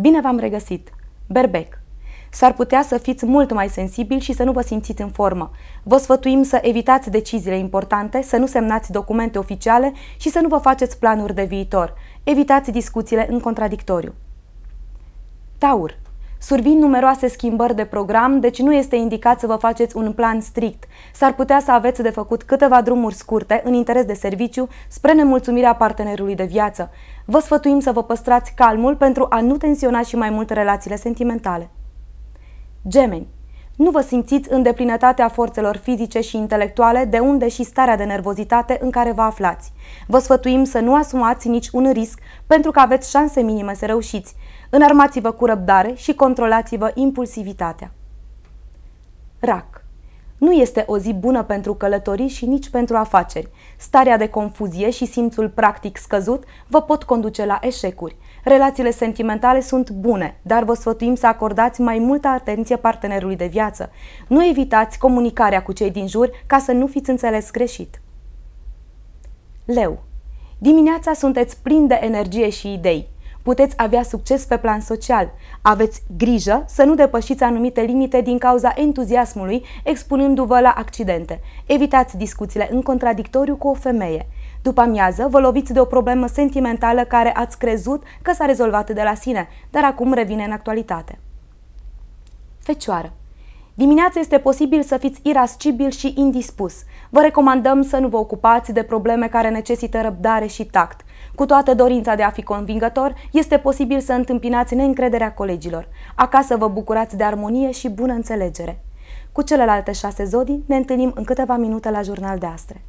Bine v-am regăsit! Berbec S-ar putea să fiți mult mai sensibili și să nu vă simțiți în formă. Vă sfătuim să evitați deciziile importante, să nu semnați documente oficiale și să nu vă faceți planuri de viitor. Evitați discuțiile în contradictoriu. Taur Survin numeroase schimbări de program, deci nu este indicat să vă faceți un plan strict. S-ar putea să aveți de făcut câteva drumuri scurte în interes de serviciu spre nemulțumirea partenerului de viață. Vă sfătuim să vă păstrați calmul pentru a nu tensiona și mai mult relațiile sentimentale. Gemeni nu vă simțiți în deplinătatea forțelor fizice și intelectuale, de unde și starea de nervozitate în care vă aflați. Vă sfătuim să nu asumați nici un risc, pentru că aveți șanse minime să reușiți. Înarmați-vă cu răbdare și controlați-vă impulsivitatea. RAC nu este o zi bună pentru călătorii și nici pentru afaceri. Starea de confuzie și simțul practic scăzut vă pot conduce la eșecuri. Relațiile sentimentale sunt bune, dar vă sfătuim să acordați mai multă atenție partenerului de viață. Nu evitați comunicarea cu cei din jur ca să nu fiți înțeles greșit. Leu Dimineața sunteți plini de energie și idei puteți avea succes pe plan social. Aveți grijă să nu depășiți anumite limite din cauza entuziasmului, expunându-vă la accidente. Evitați discuțiile în contradictoriu cu o femeie. După amiază, vă loviți de o problemă sentimentală care ați crezut că s-a rezolvat de la sine, dar acum revine în actualitate. Fecioară Dimineața este posibil să fiți irascibil și indispus. Vă recomandăm să nu vă ocupați de probleme care necesită răbdare și tact. Cu toată dorința de a fi convingător, este posibil să întâmpinați neîncrederea colegilor. Acasă vă bucurați de armonie și bună înțelegere. Cu celelalte șase zodii ne întâlnim în câteva minute la jurnal de astre.